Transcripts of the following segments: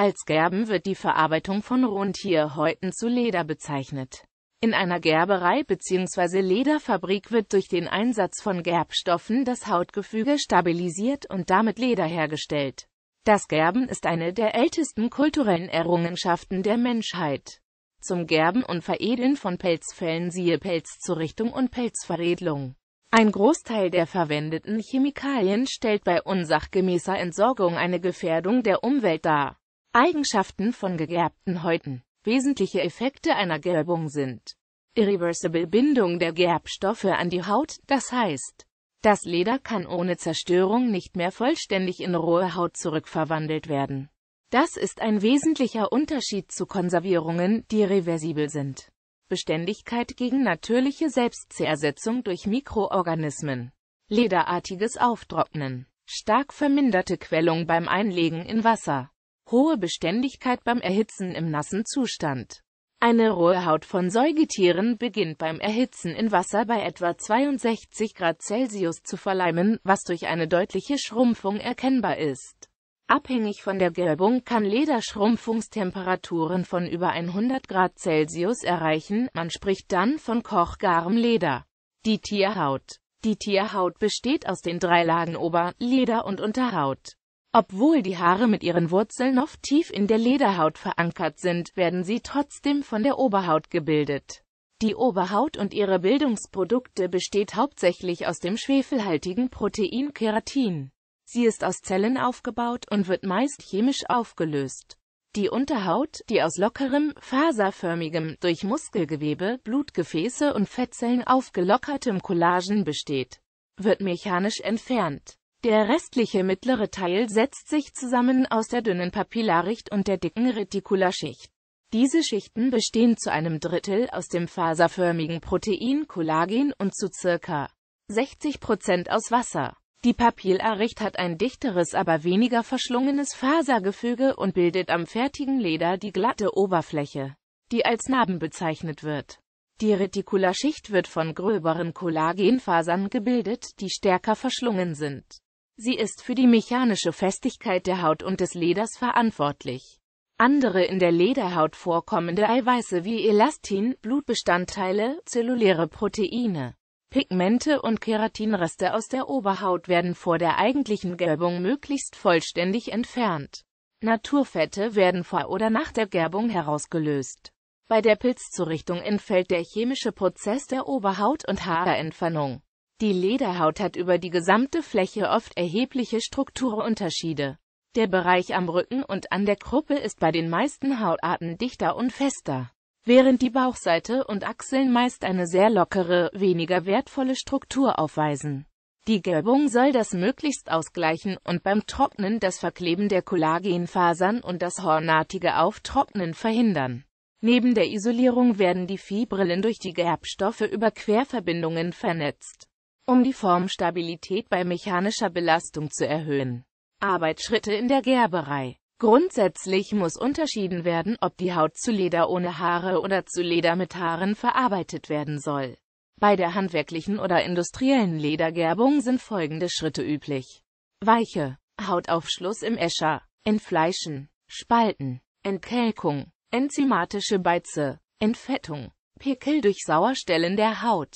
Als Gerben wird die Verarbeitung von Rundtierhäuten zu Leder bezeichnet. In einer Gerberei bzw. Lederfabrik wird durch den Einsatz von Gerbstoffen das Hautgefüge stabilisiert und damit Leder hergestellt. Das Gerben ist eine der ältesten kulturellen Errungenschaften der Menschheit. Zum Gerben und Veredeln von Pelzfällen siehe Pelzzurichtung und Pelzveredelung. Ein Großteil der verwendeten Chemikalien stellt bei unsachgemäßer Entsorgung eine Gefährdung der Umwelt dar. Eigenschaften von gegerbten Häuten Wesentliche Effekte einer Gerbung sind irreversible Bindung der Gerbstoffe an die Haut, das heißt, das Leder kann ohne Zerstörung nicht mehr vollständig in rohe Haut zurückverwandelt werden. Das ist ein wesentlicher Unterschied zu Konservierungen, die reversibel sind. Beständigkeit gegen natürliche Selbstzersetzung durch Mikroorganismen. Lederartiges Auftrocknen. Stark verminderte Quellung beim Einlegen in Wasser hohe Beständigkeit beim Erhitzen im nassen Zustand. Eine rohe Haut von Säugetieren beginnt beim Erhitzen in Wasser bei etwa 62 Grad Celsius zu verleimen, was durch eine deutliche Schrumpfung erkennbar ist. Abhängig von der Gelbung kann Leder Schrumpfungstemperaturen von über 100 Grad Celsius erreichen, man spricht dann von kochgarem Leder. Die Tierhaut Die Tierhaut besteht aus den drei Lagen Ober-, Leder- und Unterhaut. Obwohl die Haare mit ihren Wurzeln noch tief in der Lederhaut verankert sind, werden sie trotzdem von der Oberhaut gebildet. Die Oberhaut und ihre Bildungsprodukte besteht hauptsächlich aus dem schwefelhaltigen Protein Keratin. Sie ist aus Zellen aufgebaut und wird meist chemisch aufgelöst. Die Unterhaut, die aus lockerem, faserförmigem, durch Muskelgewebe, Blutgefäße und Fettzellen aufgelockertem Collagen besteht, wird mechanisch entfernt. Der restliche mittlere Teil setzt sich zusammen aus der dünnen Papillaricht und der dicken Retikularschicht. Diese Schichten bestehen zu einem Drittel aus dem faserförmigen Protein Kollagen und zu circa 60% Prozent aus Wasser. Die Papillaricht hat ein dichteres, aber weniger verschlungenes Fasergefüge und bildet am fertigen Leder die glatte Oberfläche, die als Narben bezeichnet wird. Die Retikularschicht wird von gröberen Kollagenfasern gebildet, die stärker verschlungen sind. Sie ist für die mechanische Festigkeit der Haut und des Leders verantwortlich. Andere in der Lederhaut vorkommende Eiweiße wie Elastin, Blutbestandteile, zelluläre Proteine, Pigmente und Keratinreste aus der Oberhaut werden vor der eigentlichen Gerbung möglichst vollständig entfernt. Naturfette werden vor oder nach der Gerbung herausgelöst. Bei der Pilzzurichtung entfällt der chemische Prozess der Oberhaut- und Haarentfernung. Die Lederhaut hat über die gesamte Fläche oft erhebliche Strukturunterschiede. Der Bereich am Rücken und an der Kruppe ist bei den meisten Hautarten dichter und fester, während die Bauchseite und Achseln meist eine sehr lockere, weniger wertvolle Struktur aufweisen. Die Gelbung soll das möglichst ausgleichen und beim Trocknen das Verkleben der Kollagenfasern und das hornartige Auftrocknen verhindern. Neben der Isolierung werden die Fibrillen durch die Gerbstoffe über Querverbindungen vernetzt um die Formstabilität bei mechanischer Belastung zu erhöhen. Arbeitsschritte in der Gerberei Grundsätzlich muss unterschieden werden, ob die Haut zu Leder ohne Haare oder zu Leder mit Haaren verarbeitet werden soll. Bei der handwerklichen oder industriellen Ledergerbung sind folgende Schritte üblich. Weiche, Hautaufschluss im Escher, Entfleischen, Spalten, Entkelkung, enzymatische Beize, Entfettung, Pickel durch Sauerstellen der Haut,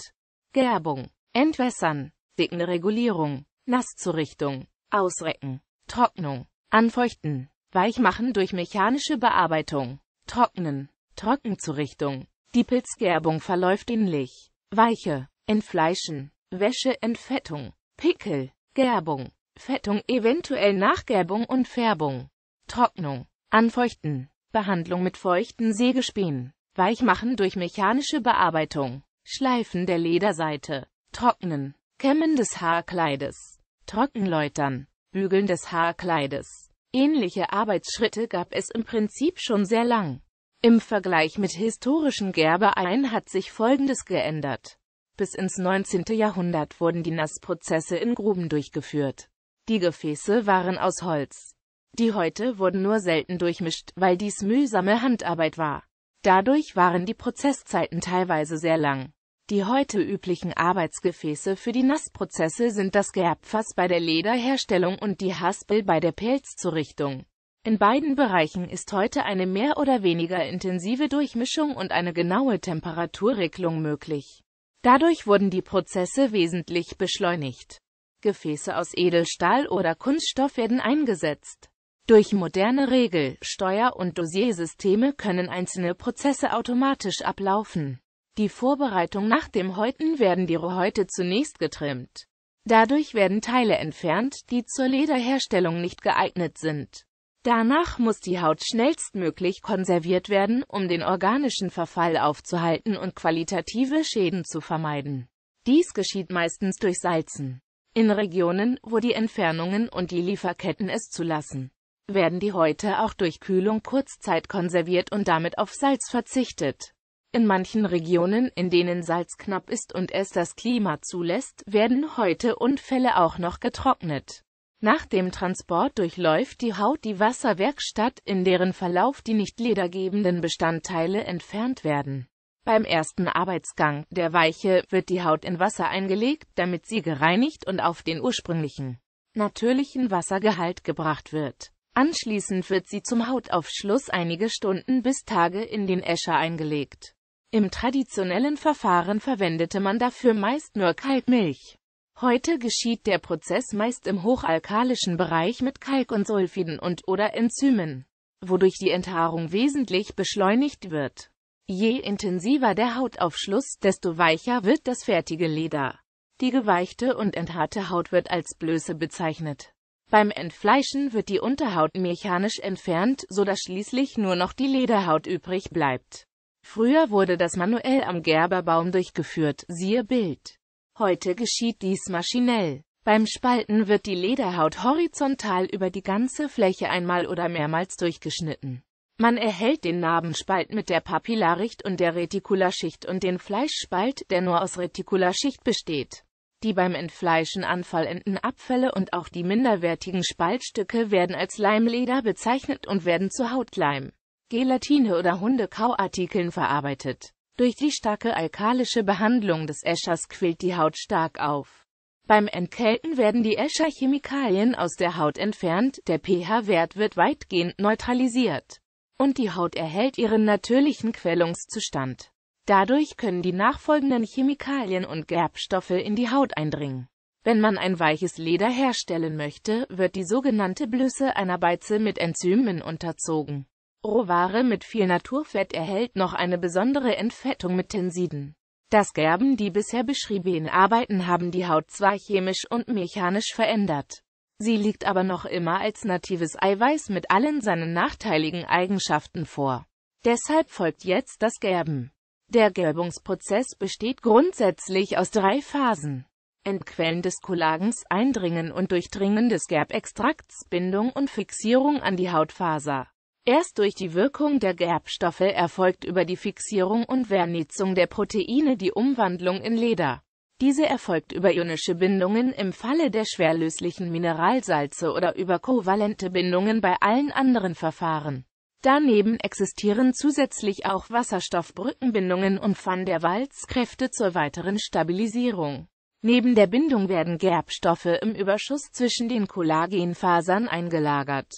Gerbung, Entwässern, dickende Regulierung, Nasszurichtung, Ausrecken, Trocknung, Anfeuchten, Weichmachen durch mechanische Bearbeitung, Trocknen, Trockenzurichtung. Die Pilzgerbung verläuft ähnlich. Weiche, Entfleischen, Wäsche, Entfettung, Pickel, Gerbung, Fettung, eventuell Nachgerbung und Färbung. Trocknung, Anfeuchten, Behandlung mit feuchten Sägespänen, Weichmachen durch mechanische Bearbeitung, Schleifen der Lederseite, Trocknen. Kämmen des Haarkleides. Trockenläutern. Bügeln des Haarkleides. Ähnliche Arbeitsschritte gab es im Prinzip schon sehr lang. Im Vergleich mit historischen Gerbeeien hat sich Folgendes geändert. Bis ins 19. Jahrhundert wurden die Nassprozesse in Gruben durchgeführt. Die Gefäße waren aus Holz. Die heute wurden nur selten durchmischt, weil dies mühsame Handarbeit war. Dadurch waren die Prozesszeiten teilweise sehr lang. Die heute üblichen Arbeitsgefäße für die Nassprozesse sind das Gerbfass bei der Lederherstellung und die Haspel bei der Pelzzurichtung. In beiden Bereichen ist heute eine mehr oder weniger intensive Durchmischung und eine genaue Temperaturregelung möglich. Dadurch wurden die Prozesse wesentlich beschleunigt. Gefäße aus Edelstahl oder Kunststoff werden eingesetzt. Durch moderne Regel-, Steuer- und Dosiersysteme können einzelne Prozesse automatisch ablaufen. Die Vorbereitung nach dem Häuten werden die Rohhäute zunächst getrimmt. Dadurch werden Teile entfernt, die zur Lederherstellung nicht geeignet sind. Danach muss die Haut schnellstmöglich konserviert werden, um den organischen Verfall aufzuhalten und qualitative Schäden zu vermeiden. Dies geschieht meistens durch Salzen. In Regionen, wo die Entfernungen und die Lieferketten es zulassen, werden die Häute auch durch Kühlung kurzzeit konserviert und damit auf Salz verzichtet. In manchen Regionen, in denen Salz knapp ist und es das Klima zulässt, werden heute Unfälle auch noch getrocknet. Nach dem Transport durchläuft die Haut die Wasserwerkstatt, in deren Verlauf die nicht ledergebenden Bestandteile entfernt werden. Beim ersten Arbeitsgang, der Weiche, wird die Haut in Wasser eingelegt, damit sie gereinigt und auf den ursprünglichen, natürlichen Wassergehalt gebracht wird. Anschließend wird sie zum Hautaufschluss einige Stunden bis Tage in den Escher eingelegt. Im traditionellen Verfahren verwendete man dafür meist nur Kalkmilch. Heute geschieht der Prozess meist im hochalkalischen Bereich mit Kalk und Sulfiden und oder Enzymen, wodurch die Enthaarung wesentlich beschleunigt wird. Je intensiver der Hautaufschluss, desto weicher wird das fertige Leder. Die geweichte und enthaarte Haut wird als Blöße bezeichnet. Beim Entfleischen wird die Unterhaut mechanisch entfernt, so dass schließlich nur noch die Lederhaut übrig bleibt. Früher wurde das manuell am Gerberbaum durchgeführt, siehe Bild. Heute geschieht dies maschinell. Beim Spalten wird die Lederhaut horizontal über die ganze Fläche einmal oder mehrmals durchgeschnitten. Man erhält den Narbenspalt mit der Papillaricht und der Retikularschicht und den Fleischspalt, der nur aus Retikularschicht besteht. Die beim Entfleischen anfallenden Abfälle und auch die minderwertigen Spaltstücke werden als Leimleder bezeichnet und werden zu Hautleim. Gelatine oder Hundekauartikeln verarbeitet. Durch die starke alkalische Behandlung des Eschers quillt die Haut stark auf. Beim Entkälten werden die Escher-Chemikalien aus der Haut entfernt, der pH-Wert wird weitgehend neutralisiert und die Haut erhält ihren natürlichen Quellungszustand. Dadurch können die nachfolgenden Chemikalien und Gerbstoffe in die Haut eindringen. Wenn man ein weiches Leder herstellen möchte, wird die sogenannte Blüsse einer Beize mit Enzymen unterzogen. Rohware mit viel Naturfett erhält noch eine besondere Entfettung mit Tensiden. Das Gerben Die bisher beschriebenen Arbeiten haben die Haut zwar chemisch und mechanisch verändert, sie liegt aber noch immer als natives Eiweiß mit allen seinen nachteiligen Eigenschaften vor. Deshalb folgt jetzt das Gerben. Der Gerbungsprozess besteht grundsätzlich aus drei Phasen. Entquellen des Kollagens, Eindringen und Durchdringen des Gerbextrakts, Bindung und Fixierung an die Hautfaser. Erst durch die Wirkung der Gerbstoffe erfolgt über die Fixierung und Vernetzung der Proteine die Umwandlung in Leder. Diese erfolgt über ionische Bindungen im Falle der schwerlöslichen Mineralsalze oder über kovalente Bindungen bei allen anderen Verfahren. Daneben existieren zusätzlich auch Wasserstoffbrückenbindungen und Van der Waals-Kräfte zur weiteren Stabilisierung. Neben der Bindung werden Gerbstoffe im Überschuss zwischen den Kollagenfasern eingelagert.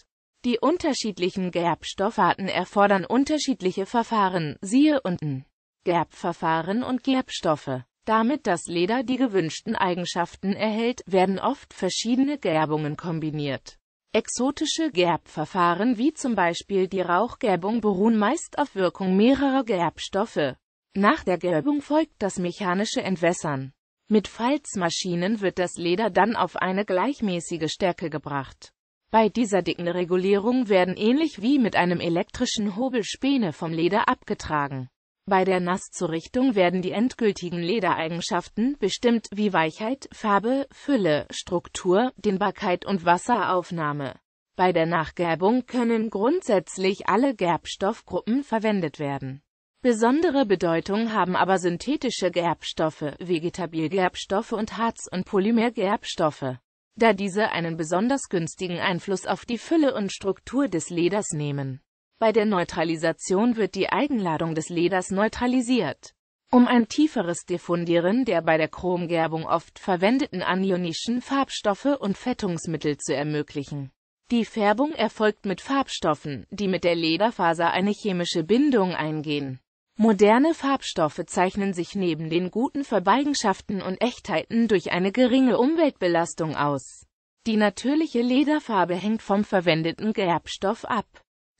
Die unterschiedlichen Gerbstoffarten erfordern unterschiedliche Verfahren, siehe unten. Gerbverfahren und Gerbstoffe damit das Leder die gewünschten Eigenschaften erhält, werden oft verschiedene Gerbungen kombiniert. Exotische Gerbverfahren wie zum Beispiel die Rauchgerbung beruhen meist auf Wirkung mehrerer Gerbstoffe. Nach der Gerbung folgt das mechanische Entwässern. Mit Falzmaschinen wird das Leder dann auf eine gleichmäßige Stärke gebracht. Bei dieser dicken Regulierung werden ähnlich wie mit einem elektrischen Hobel Späne vom Leder abgetragen. Bei der Nasszurichtung werden die endgültigen Ledereigenschaften bestimmt, wie Weichheit, Farbe, Fülle, Struktur, Dehnbarkeit und Wasseraufnahme. Bei der Nachgerbung können grundsätzlich alle Gerbstoffgruppen verwendet werden. Besondere Bedeutung haben aber synthetische Gerbstoffe, Vegetabilgerbstoffe und Harz- und Polymergerbstoffe da diese einen besonders günstigen Einfluss auf die Fülle und Struktur des Leders nehmen. Bei der Neutralisation wird die Eigenladung des Leders neutralisiert. Um ein tieferes Diffundieren der bei der Chromgerbung oft verwendeten anionischen Farbstoffe und Fettungsmittel zu ermöglichen. Die Färbung erfolgt mit Farbstoffen, die mit der Lederfaser eine chemische Bindung eingehen. Moderne Farbstoffe zeichnen sich neben den guten Verbeigenschaften und Echtheiten durch eine geringe Umweltbelastung aus. Die natürliche Lederfarbe hängt vom verwendeten Gerbstoff ab.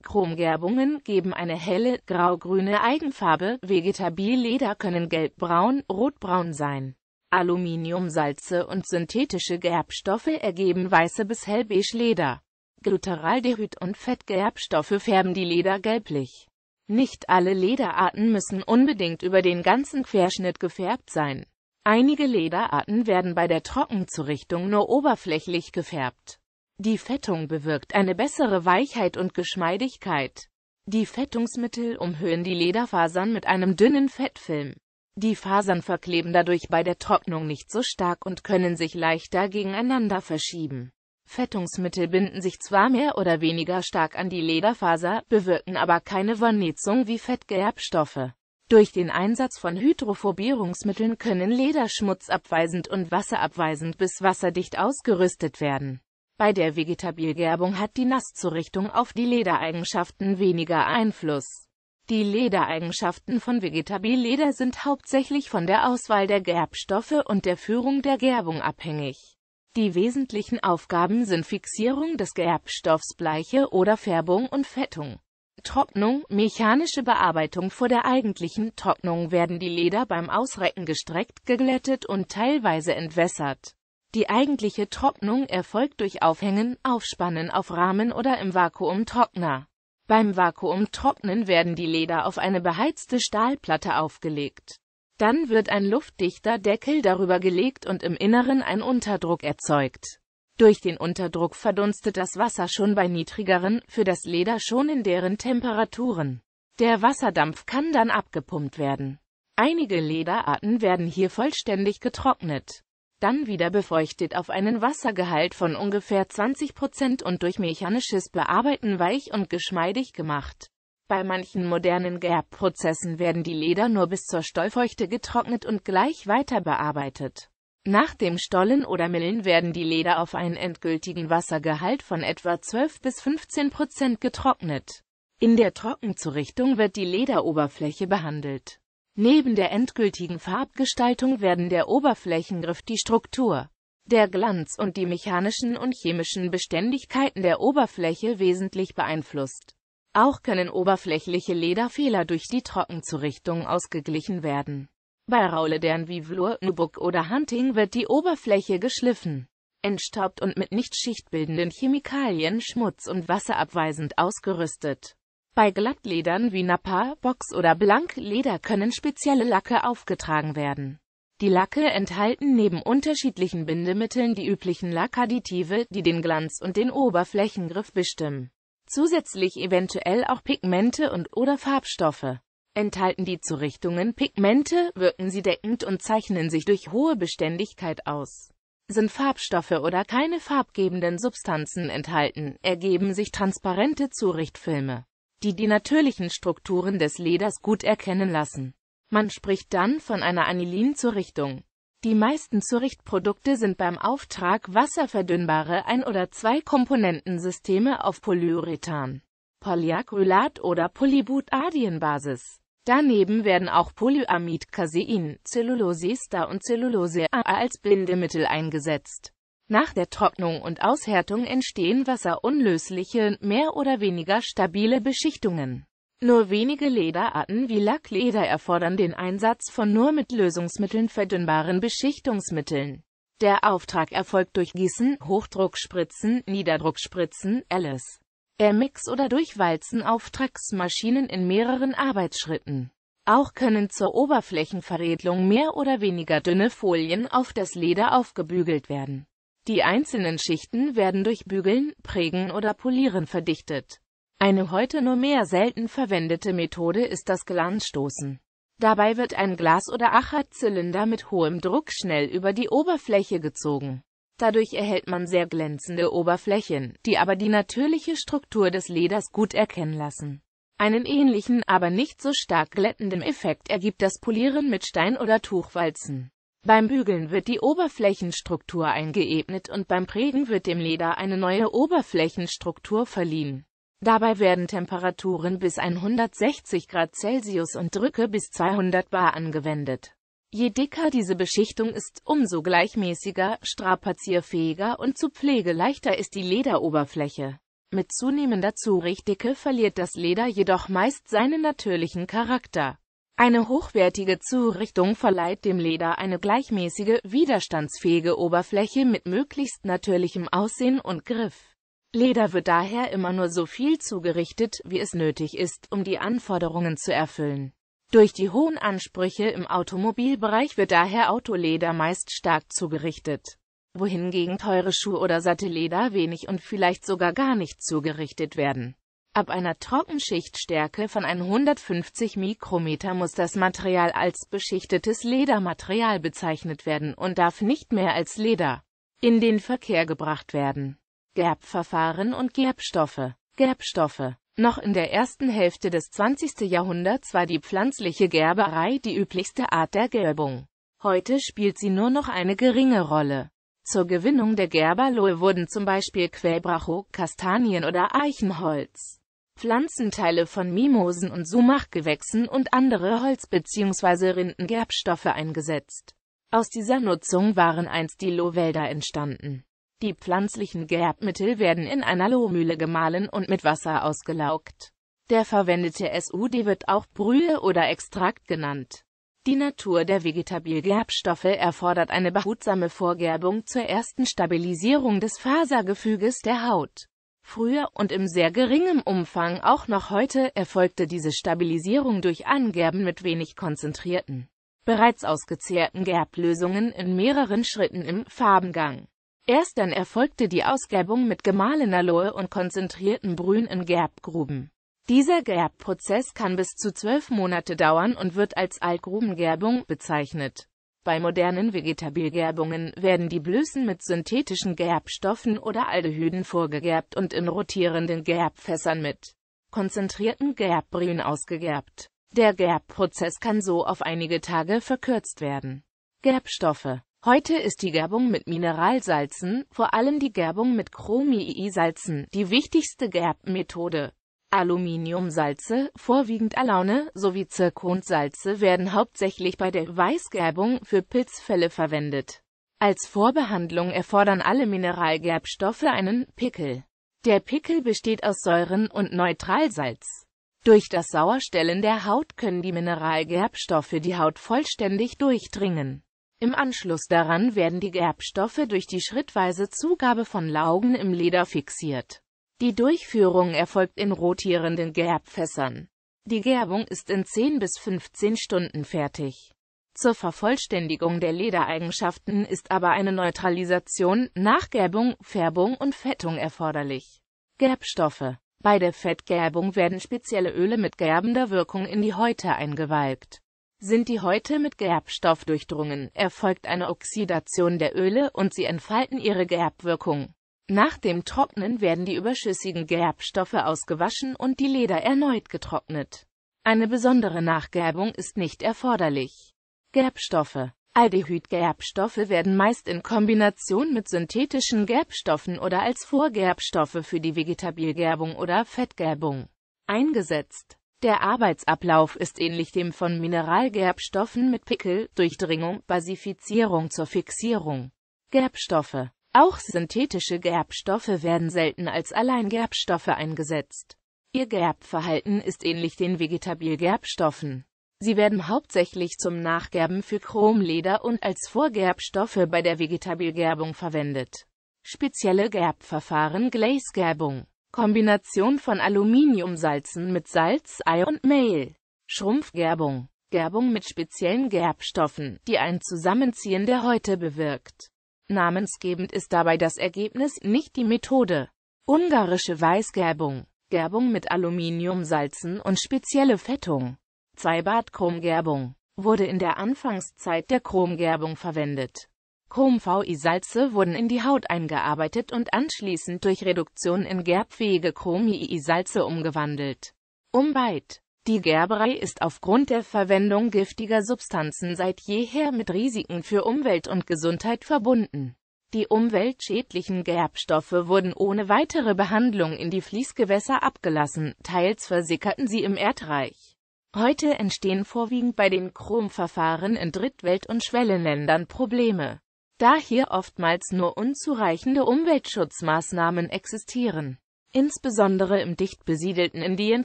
Chromgerbungen geben eine helle, grau-grüne Eigenfarbe, Vegetabilier-Leder können gelbbraun, rotbraun sein. Aluminiumsalze und synthetische Gerbstoffe ergeben weiße bis hellbeige Leder. Gluteraldehyd und Fettgerbstoffe färben die Leder gelblich. Nicht alle Lederarten müssen unbedingt über den ganzen Querschnitt gefärbt sein. Einige Lederarten werden bei der Trockenzurichtung nur oberflächlich gefärbt. Die Fettung bewirkt eine bessere Weichheit und Geschmeidigkeit. Die Fettungsmittel umhüllen die Lederfasern mit einem dünnen Fettfilm. Die Fasern verkleben dadurch bei der Trocknung nicht so stark und können sich leichter gegeneinander verschieben. Fettungsmittel binden sich zwar mehr oder weniger stark an die Lederfaser, bewirken aber keine Vernetzung wie Fettgerbstoffe. Durch den Einsatz von Hydrophobierungsmitteln können Leder schmutzabweisend und wasserabweisend bis wasserdicht ausgerüstet werden. Bei der Vegetabilgerbung hat die Nasszurichtung auf die Ledereigenschaften weniger Einfluss. Die Ledereigenschaften von Vegetabilileder sind hauptsächlich von der Auswahl der Gerbstoffe und der Führung der Gerbung abhängig. Die wesentlichen Aufgaben sind Fixierung des Gerbstoffs Bleiche oder Färbung und Fettung. Trocknung, mechanische Bearbeitung Vor der eigentlichen Trocknung werden die Leder beim Ausrecken gestreckt, geglättet und teilweise entwässert. Die eigentliche Trocknung erfolgt durch Aufhängen, Aufspannen auf Rahmen oder im Vakuumtrockner. Beim Vakuumtrocknen werden die Leder auf eine beheizte Stahlplatte aufgelegt. Dann wird ein luftdichter Deckel darüber gelegt und im Inneren ein Unterdruck erzeugt. Durch den Unterdruck verdunstet das Wasser schon bei niedrigeren, für das Leder schon in deren Temperaturen. Der Wasserdampf kann dann abgepumpt werden. Einige Lederarten werden hier vollständig getrocknet, dann wieder befeuchtet auf einen Wassergehalt von ungefähr 20% und durch mechanisches Bearbeiten weich und geschmeidig gemacht. Bei manchen modernen Gerbprozessen werden die Leder nur bis zur Stollfeuchte getrocknet und gleich weiter bearbeitet. Nach dem Stollen oder Millen werden die Leder auf einen endgültigen Wassergehalt von etwa 12 bis 15 Prozent getrocknet. In der Trockenzurichtung wird die Lederoberfläche behandelt. Neben der endgültigen Farbgestaltung werden der Oberflächengriff die Struktur, der Glanz und die mechanischen und chemischen Beständigkeiten der Oberfläche wesentlich beeinflusst. Auch können oberflächliche Lederfehler durch die Trockenzurichtung ausgeglichen werden. Bei Rauledern wie Vlurnubuck oder Hunting wird die Oberfläche geschliffen, entstaubt und mit nicht schichtbildenden Chemikalien schmutz- und wasserabweisend ausgerüstet. Bei Glattledern wie Nappa, Box oder Blankleder können spezielle Lacke aufgetragen werden. Die Lacke enthalten neben unterschiedlichen Bindemitteln die üblichen Lackadditive, die den Glanz und den Oberflächengriff bestimmen. Zusätzlich eventuell auch Pigmente und oder Farbstoffe. Enthalten die Zurichtungen Pigmente, wirken sie deckend und zeichnen sich durch hohe Beständigkeit aus. Sind Farbstoffe oder keine farbgebenden Substanzen enthalten, ergeben sich transparente Zurichtfilme, die die natürlichen Strukturen des Leders gut erkennen lassen. Man spricht dann von einer Anilin-Zurichtung. Die meisten Zurichtprodukte sind beim Auftrag wasserverdünnbare Ein- oder Zwei-Komponentensysteme auf Polyurethan, Polyacrylat oder Polybutadienbasis. Daneben werden auch Polyamid, Casein, Cellulosester und Cellulose A als Bindemittel eingesetzt. Nach der Trocknung und Aushärtung entstehen wasserunlösliche, mehr oder weniger stabile Beschichtungen. Nur wenige Lederarten wie Lackleder erfordern den Einsatz von nur mit Lösungsmitteln verdünnbaren Beschichtungsmitteln. Der Auftrag erfolgt durch Gießen, Hochdruckspritzen, Niederdruckspritzen, Alice. Ermix oder durch Walzen in mehreren Arbeitsschritten. Auch können zur Oberflächenveredlung mehr oder weniger dünne Folien auf das Leder aufgebügelt werden. Die einzelnen Schichten werden durch Bügeln, Prägen oder Polieren verdichtet. Eine heute nur mehr selten verwendete Methode ist das Glanzstoßen. Dabei wird ein Glas- oder Achatzylinder mit hohem Druck schnell über die Oberfläche gezogen. Dadurch erhält man sehr glänzende Oberflächen, die aber die natürliche Struktur des Leders gut erkennen lassen. Einen ähnlichen, aber nicht so stark glättenden Effekt ergibt das Polieren mit Stein- oder Tuchwalzen. Beim Bügeln wird die Oberflächenstruktur eingeebnet und beim Prägen wird dem Leder eine neue Oberflächenstruktur verliehen. Dabei werden Temperaturen bis 160 Grad Celsius und Drücke bis 200 Bar angewendet. Je dicker diese Beschichtung ist, umso gleichmäßiger, strapazierfähiger und zu pflegeleichter ist die Lederoberfläche. Mit zunehmender Zurichtdicke verliert das Leder jedoch meist seinen natürlichen Charakter. Eine hochwertige Zurichtung verleiht dem Leder eine gleichmäßige, widerstandsfähige Oberfläche mit möglichst natürlichem Aussehen und Griff. Leder wird daher immer nur so viel zugerichtet, wie es nötig ist, um die Anforderungen zu erfüllen. Durch die hohen Ansprüche im Automobilbereich wird daher Autoleder meist stark zugerichtet, wohingegen teure Schuhe oder satte Leder wenig und vielleicht sogar gar nicht zugerichtet werden. Ab einer Trockenschichtstärke von 150 Mikrometer muss das Material als beschichtetes Ledermaterial bezeichnet werden und darf nicht mehr als Leder in den Verkehr gebracht werden. Gerbverfahren und Gerbstoffe. Gerbstoffe noch in der ersten Hälfte des 20. Jahrhunderts war die pflanzliche Gerberei die üblichste Art der Gerbung. Heute spielt sie nur noch eine geringe Rolle. Zur Gewinnung der Gerberlohe wurden zum Beispiel Quellbracho, Kastanien oder Eichenholz, Pflanzenteile von Mimosen und Sumachgewächsen und andere Holz- bzw. Rindengerbstoffe eingesetzt. Aus dieser Nutzung waren einst die Lohwälder entstanden. Die pflanzlichen Gerbmittel werden in einer Lohmühle gemahlen und mit Wasser ausgelaugt. Der verwendete SUD wird auch Brühe oder Extrakt genannt. Die Natur der Vegetabilgerbstoffe erfordert eine behutsame Vorgerbung zur ersten Stabilisierung des Fasergefüges der Haut. Früher und im sehr geringem Umfang auch noch heute erfolgte diese Stabilisierung durch Angerben mit wenig konzentrierten, bereits ausgezehrten Gerblösungen in mehreren Schritten im Farbengang. Erst dann erfolgte die Ausgäbung mit gemahlener Lohe und konzentrierten Brühen in Gerbgruben. Dieser Gerbprozess kann bis zu zwölf Monate dauern und wird als Altgrubengerbung bezeichnet. Bei modernen Vegetabilgerbungen werden die Blößen mit synthetischen Gerbstoffen oder Aldehyden vorgegerbt und in rotierenden Gerbfässern mit konzentrierten Gerbbrühen ausgegerbt. Der Gerbprozess kann so auf einige Tage verkürzt werden. Gerbstoffe Heute ist die Gerbung mit Mineralsalzen, vor allem die Gerbung mit Chromii-Salzen, die wichtigste Gerbmethode. Aluminiumsalze, vorwiegend Alaune, sowie Zirkonsalze werden hauptsächlich bei der Weißgerbung für Pilzfälle verwendet. Als Vorbehandlung erfordern alle Mineralgerbstoffe einen Pickel. Der Pickel besteht aus Säuren und Neutralsalz. Durch das Sauerstellen der Haut können die Mineralgerbstoffe die Haut vollständig durchdringen. Im Anschluss daran werden die Gerbstoffe durch die schrittweise Zugabe von Laugen im Leder fixiert. Die Durchführung erfolgt in rotierenden Gerbfässern. Die Gerbung ist in 10 bis 15 Stunden fertig. Zur Vervollständigung der Ledereigenschaften ist aber eine Neutralisation, Nachgerbung, Färbung und Fettung erforderlich. Gerbstoffe Bei der Fettgerbung werden spezielle Öle mit gerbender Wirkung in die Häute eingewalkt. Sind die Häute mit Gerbstoff durchdrungen, erfolgt eine Oxidation der Öle und sie entfalten ihre Gerbwirkung. Nach dem Trocknen werden die überschüssigen Gerbstoffe ausgewaschen und die Leder erneut getrocknet. Eine besondere Nachgerbung ist nicht erforderlich. Gerbstoffe Aldehydgerbstoffe werden meist in Kombination mit synthetischen Gerbstoffen oder als Vorgerbstoffe für die Vegetabilgerbung oder Fettgerbung eingesetzt. Der Arbeitsablauf ist ähnlich dem von Mineralgerbstoffen mit Pickel, Durchdringung, Basifizierung zur Fixierung. Gerbstoffe Auch synthetische Gerbstoffe werden selten als Alleingerbstoffe eingesetzt. Ihr Gerbverhalten ist ähnlich den Vegetabilgerbstoffen. Sie werden hauptsächlich zum Nachgerben für Chromleder und als Vorgerbstoffe bei der Vegetabilgerbung verwendet. Spezielle Gerbverfahren Glazegerbung Kombination von Aluminiumsalzen mit Salz, Ei und Mehl. Schrumpfgerbung. Gerbung mit speziellen Gerbstoffen, die ein Zusammenziehen der Häute bewirkt. Namensgebend ist dabei das Ergebnis, nicht die Methode. Ungarische Weißgerbung. Gerbung mit Aluminiumsalzen und spezielle Fettung. Zweibad Chromgerbung wurde in der Anfangszeit der Chromgerbung verwendet. Chrom-VI-Salze wurden in die Haut eingearbeitet und anschließend durch Reduktion in gerbfähige Chrom-II-Salze umgewandelt. Umbeit Die Gerberei ist aufgrund der Verwendung giftiger Substanzen seit jeher mit Risiken für Umwelt und Gesundheit verbunden. Die umweltschädlichen Gerbstoffe wurden ohne weitere Behandlung in die Fließgewässer abgelassen, teils versickerten sie im Erdreich. Heute entstehen vorwiegend bei den Chromverfahren in Drittwelt- und Schwellenländern Probleme da hier oftmals nur unzureichende Umweltschutzmaßnahmen existieren. Insbesondere im dicht besiedelten Indien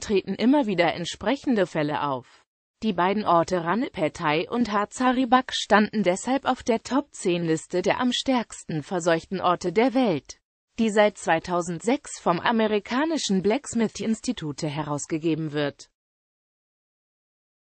treten immer wieder entsprechende Fälle auf. Die beiden Orte Ranipetai und Hazaribagh standen deshalb auf der Top-10-Liste der am stärksten verseuchten Orte der Welt, die seit 2006 vom amerikanischen Blacksmith-Institute herausgegeben wird.